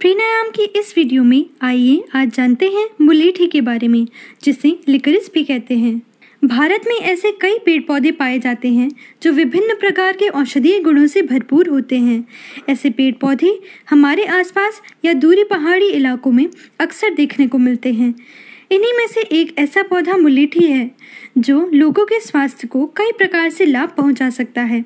प्राणायाम की इस वीडियो में आइए आज जानते हैं मुलेठी के बारे में जिसे लिकरिस भी कहते हैं भारत में ऐसे कई पेड़ पौधे पाए जाते हैं जो विभिन्न प्रकार के औषधीय गुणों से भरपूर होते हैं ऐसे पेड़ पौधे हमारे आसपास या दूरी पहाड़ी इलाकों में अक्सर देखने को मिलते हैं इन्हीं में से एक ऐसा पौधा मुलेठी है जो लोगों के स्वास्थ्य को कई प्रकार से लाभ पहुंचा सकता है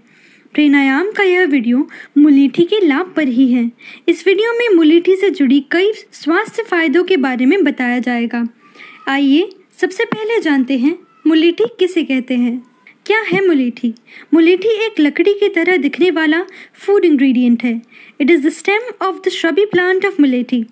प्राणायाम का यह वीडियो मुलीठी के लाभ पर ही है इस वीडियो में मुलीठी से जुड़ी कई स्वास्थ्य फायदों के बारे में बताया जाएगा आइए सबसे पहले जानते हैं मुलीठी किसे कहते हैं क्या है मुलेठी मुलेठी एक लकड़ी की तरह दिखने वाला फूड इंग्रेडिएंट है it is the stem of the shrubby plant of mulethi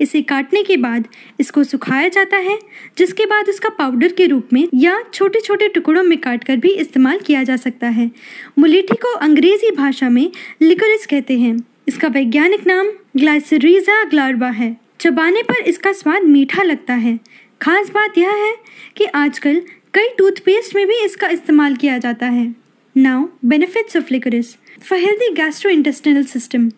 इसे काटने के बाद इसको सुखाया जाता है जिसके बाद उसका पाउडर के रूप में या छोटे छोटे टुकड़ों में काटकर भी इस्तेमाल किया जा सकता है मुलेठी को अंग्रेज़ी भाषा में लिकोरिस कहते हैं इसका वैज्ञानिक नाम ग्लाइसरीजा ग्लारबा है चबाने पर इसका स्वाद मीठा लगता है खास बात यह है कि आजकल कई टूथपेस्ट में भी इसका इस्तेमाल किया जाता है now benefits of liquorice for healthy gastrointestinal system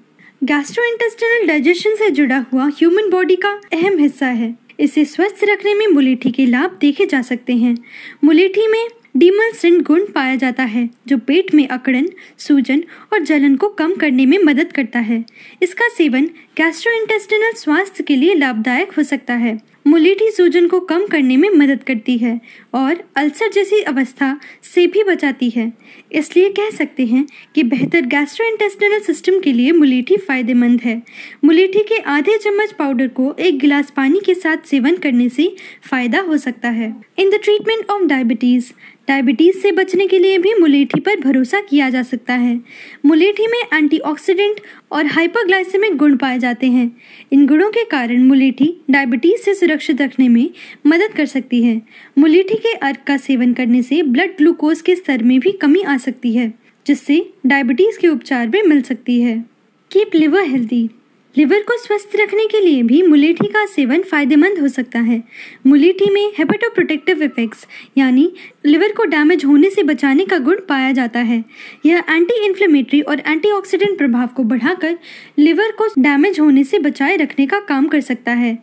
gastrointestinal digestion से जुड़ा हुआ ह्यूमन बॉडी का अहम हिस्सा है इसे स्वस्थ रखने में मुलेठी के लाभ देखे जा सकते हैं मुलेठी में डीमलसेंट गुण पाया जाता है जो पेट में अकड़न सूजन और जलन को कम करने में मदद करता है इसका सेवन गैस्ट्रो इंटेस्टिनल स्वास्थ्य के लिए लाभदायक हो सकता है मोलेटी सूजन को कम करने में मदद करती है और अल्सर जैसी अवस्था से भी बचाती है इसलिए कह सकते हैं कि बेहतर गैस्ट्रोइंटेस्टिनल सिस्टम के लिए मुलेठी फ़ायदेमंद है मुलेठी के आधे चम्मच पाउडर को एक गिलास पानी के साथ सेवन करने से फ़ायदा हो सकता है in the treatment of diabetes diabetes से बचने के लिए भी मुलेठी पर भरोसा किया जा सकता है मुलेठी में एंटीऑक्सीडेंट और हाइपरग्लाइसेमिक गुण पाए जाते हैं इन गुणों के कारण मुलेठी डायबिटीज़ से सुरक्षित रखने में मदद कर सकती है मुलेठी के अर्क का सेवन करने से ब्लड ग्लूकोज के स्तर में भी कमी आ सकती है जिससे डायबिटीज़ के उपचार में मिल सकती है कीप लिवर हेल्थी लिवर को स्वस्थ रखने के लिए भी मुलेठी का सेवन फायदेमंद हो सकता है मुलेठी में हेपेटोप्रोटेक्टिव इफेक्ट्स यानी लिवर को डैमेज होने से बचाने का गुण पाया जाता है यह एंटी इन्फ्लेमेटरी और एंटीऑक्सीडेंट प्रभाव को बढ़ाकर लिवर को डैमेज होने से बचाए रखने का काम कर सकता है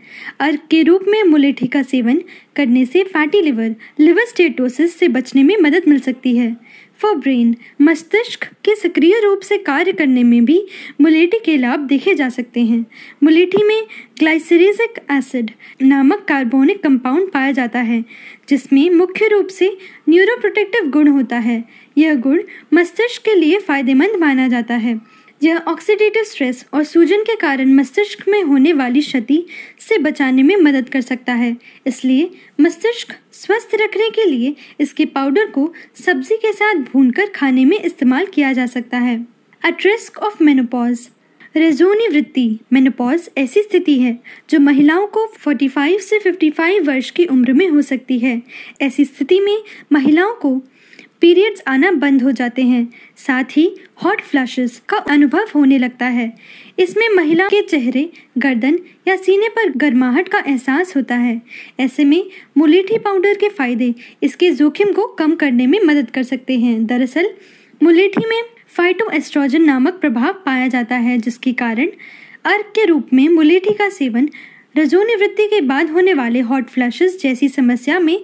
अर्क के रूप में मुलेठी का सेवन करने से फैटी लिवर लिवर स्टेटोसिस से बचने में मदद मिल सकती है फॉर ब्रेन मस्तिष्क के सक्रिय रूप से कार्य करने में भी मुलेठी के लाभ देखे जा सकते हैं मुलेठी में ग्लाइसरिजिक एसिड नामक कार्बोनिक कंपाउंड पाया जाता है जिसमें मुख्य रूप से न्यूरोप्रोटेक्टिव गुण होता है यह गुण मस्तिष्क के लिए फायदेमंद माना जाता है यह ऑक्सीडेटिव स्ट्रेस और सूजन के कारण मस्तिष्क में होने वाली क्षति से बचाने में मदद कर सकता है इसलिए मस्तिष्क स्वस्थ रखने के लिए इसके पाउडर को सब्जी के साथ भूनकर खाने में इस्तेमाल किया जा सकता है एट रिस्क ऑफ मेनोपॉज रेजोनी वृत्ति मेनोपॉज ऐसी स्थिति है जो महिलाओं को 45 से 55 वर्ष की उम्र में हो सकती है ऐसी स्थिति में महिलाओं को पीरियड्स आना बंद हो जाते हैं साथ ही हॉट फ्लैशेस का अनुभव होने लगता है इसमें महिला के चेहरे गर्दन या सीने पर गर्माहट का एहसास होता है ऐसे में मुलेठी पाउडर के फायदे इसके जोखिम को कम करने में मदद कर सकते हैं दरअसल मुलेठी में फाइटोएस्ट्रोजन नामक प्रभाव पाया जाता है जिसके कारण अर्क के रूप में मुलेठी का सेवन रजोनिवृत्ति के बाद होने वाले हॉट फ्लैशेस जैसी समस्या में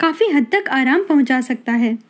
काफ़ी हद तक आराम पहुंचा सकता है